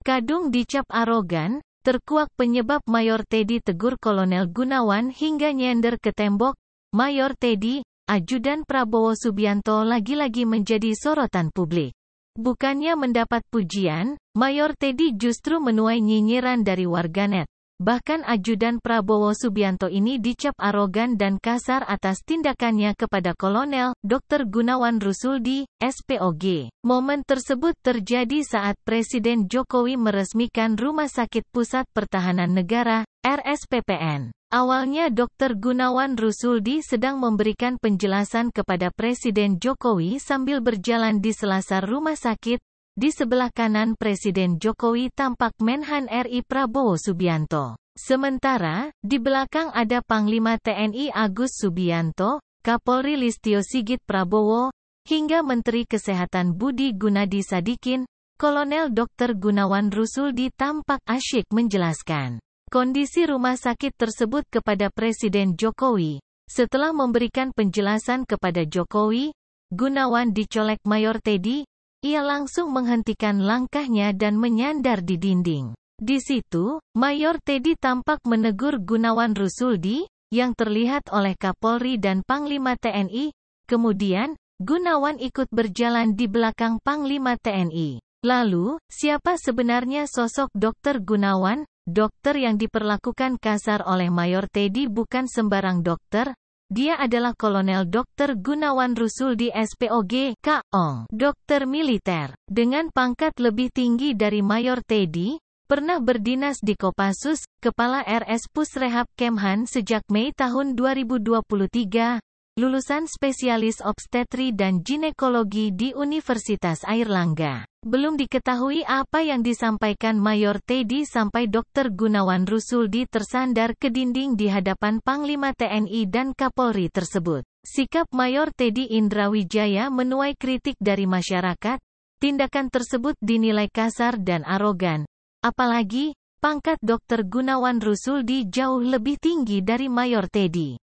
Kadung dicap arogan, terkuak penyebab Mayor Teddy tegur Kolonel Gunawan hingga nyender ke tembok, Mayor Teddy, ajudan Prabowo Subianto lagi-lagi menjadi sorotan publik. Bukannya mendapat pujian, Mayor Teddy justru menuai nyinyiran dari warganet. Bahkan ajudan Prabowo Subianto ini dicap arogan dan kasar atas tindakannya kepada Kolonel Dr. Gunawan Rusuldi, SPOG. Momen tersebut terjadi saat Presiden Jokowi meresmikan Rumah Sakit Pusat Pertahanan Negara, RSPPN. Awalnya Dr. Gunawan Rusuldi sedang memberikan penjelasan kepada Presiden Jokowi sambil berjalan di selasar rumah sakit, di sebelah kanan Presiden Jokowi tampak Menhan RI Prabowo Subianto. Sementara, di belakang ada Panglima TNI Agus Subianto, Kapolri Listio Sigit Prabowo, hingga Menteri Kesehatan Budi Gunadi Sadikin, Kolonel Dr. Gunawan Rusuldi tampak asyik menjelaskan kondisi rumah sakit tersebut kepada Presiden Jokowi. Setelah memberikan penjelasan kepada Jokowi, Gunawan dicolek Mayor Teddy, ia langsung menghentikan langkahnya dan menyandar di dinding. Di situ, Mayor Teddy tampak menegur Gunawan Rusuldi, yang terlihat oleh Kapolri dan Panglima TNI. Kemudian, Gunawan ikut berjalan di belakang Panglima TNI. Lalu, siapa sebenarnya sosok Dr. Gunawan? Dokter yang diperlakukan kasar oleh Mayor Teddy bukan sembarang dokter, dia adalah Kolonel Dr. Gunawan Rusul di SPOG, KO, dokter militer, dengan pangkat lebih tinggi dari Mayor Teddy, pernah berdinas di Kopassus, Kepala RS Pusrehab Kemhan sejak Mei tahun 2023, lulusan spesialis obstetri dan ginekologi di Universitas Airlangga. Belum diketahui apa yang disampaikan Mayor Teddy sampai Dr. Gunawan Rusuldi tersandar ke dinding di hadapan Panglima TNI dan Kapolri tersebut. Sikap Mayor Teddy Indrawijaya menuai kritik dari masyarakat, tindakan tersebut dinilai kasar dan arogan. Apalagi, pangkat Dr. Gunawan Rusuldi jauh lebih tinggi dari Mayor Teddy.